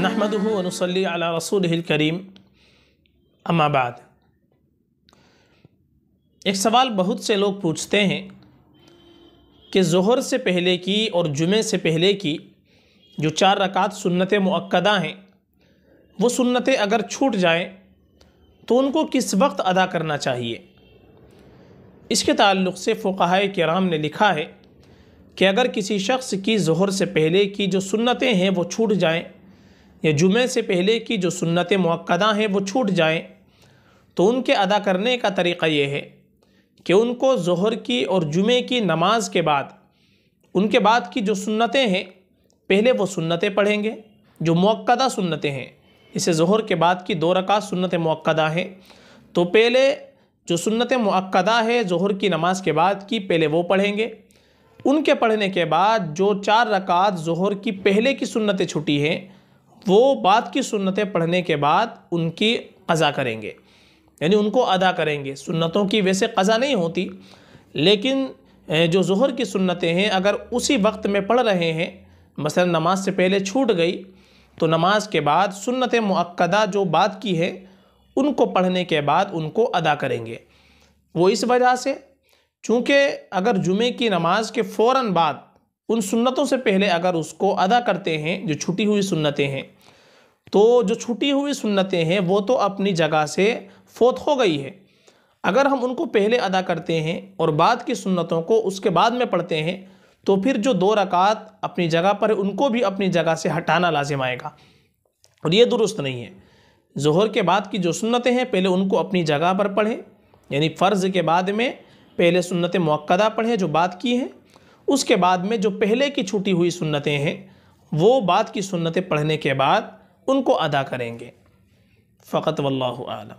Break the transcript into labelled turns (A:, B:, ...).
A: नहमदनसली अला रसूल करीम अमाबाद एक सवाल बहुत से लोग पूछते हैं कि जहर से पहले की और जुमे से पहले की जो चार रकात सुन्नत मक्दा हैं वो सुन्नतें अगर छूट जाएं तो उनको किस वक्त अदा करना चाहिए इसके ताल्लुक़ से फ़ुकाह कराम ने लिखा है कि अगर किसी शख्स की जहर से पहले की जो सुन्नतें हैं वो छूट जाएं या जुमे से पहले की जो सुन्नतें मक्दा हैं वो छूट जाएं तो उनके अदा करने का तरीक़ा ये है कि उनको जहर की और जुमे की नमाज के बाद उनके बाद की जो सुन्नतें हैं पहले वो सुन्नतें पढ़ेंगे जो मक्दा सुन्नतें हैं इसे जहर के बाद की दो रकात सुन्नत मक्दा हैं तो पहले जो सुन्नत मक्दा है जहर की नमाज के बाद की पहले वो पढ़ेंगे उनके पढ़ने के बाद जो चार रकात जहर की पहले की सुन्नतें छुटी हैं वो बाद की सुन्नतें पढ़ने के बाद उनकी कज़ा करेंगे यानी उनको अदा करेंगे सुन्नतों की वैसे कज़ा नहीं होती लेकिन जो जहर की सुन्नतें हैं अगर उसी वक्त में पढ़ रहे हैं मसलन नमाज से पहले छूट गई तो नमाज के बाद सुन्नत मक्दा जो बात की है उनको पढ़ने के बाद उनको अदा करेंगे वो इस वजह से चूँकि अगर जुमे की नमाज के फ़ौर बाद उन सुन्नतों से पहले अगर उसको अदा करते हैं जो छुटी हुई सुन्नतें हैं तो जो छुटी हुई सुन्नतें हैं वो तो अपनी जगह से फोत हो गई है अगर हम उनको पहले अदा करते हैं और बाद की सुन्नतों को उसके बाद में पढ़ते हैं तो फिर जो दो रकात अपनी जगह पर उनको भी अपनी जगह से हटाना लाजिम आएगा और ये दुरुस्त नहीं है जहर के बाद की जो सुन्नतें हैं पहले उनको अपनी जगह पर पढ़ें यानी फ़र्ज़ के बाद में पहले सुन्नत मौक़दा पढ़ें जो बात की हैं उसके बाद में जो पहले की छूटी हुई सुन्नतें हैं वो बात की सुन्नतें पढ़ने के बाद उनको अदा करेंगे फ़कत वल्लम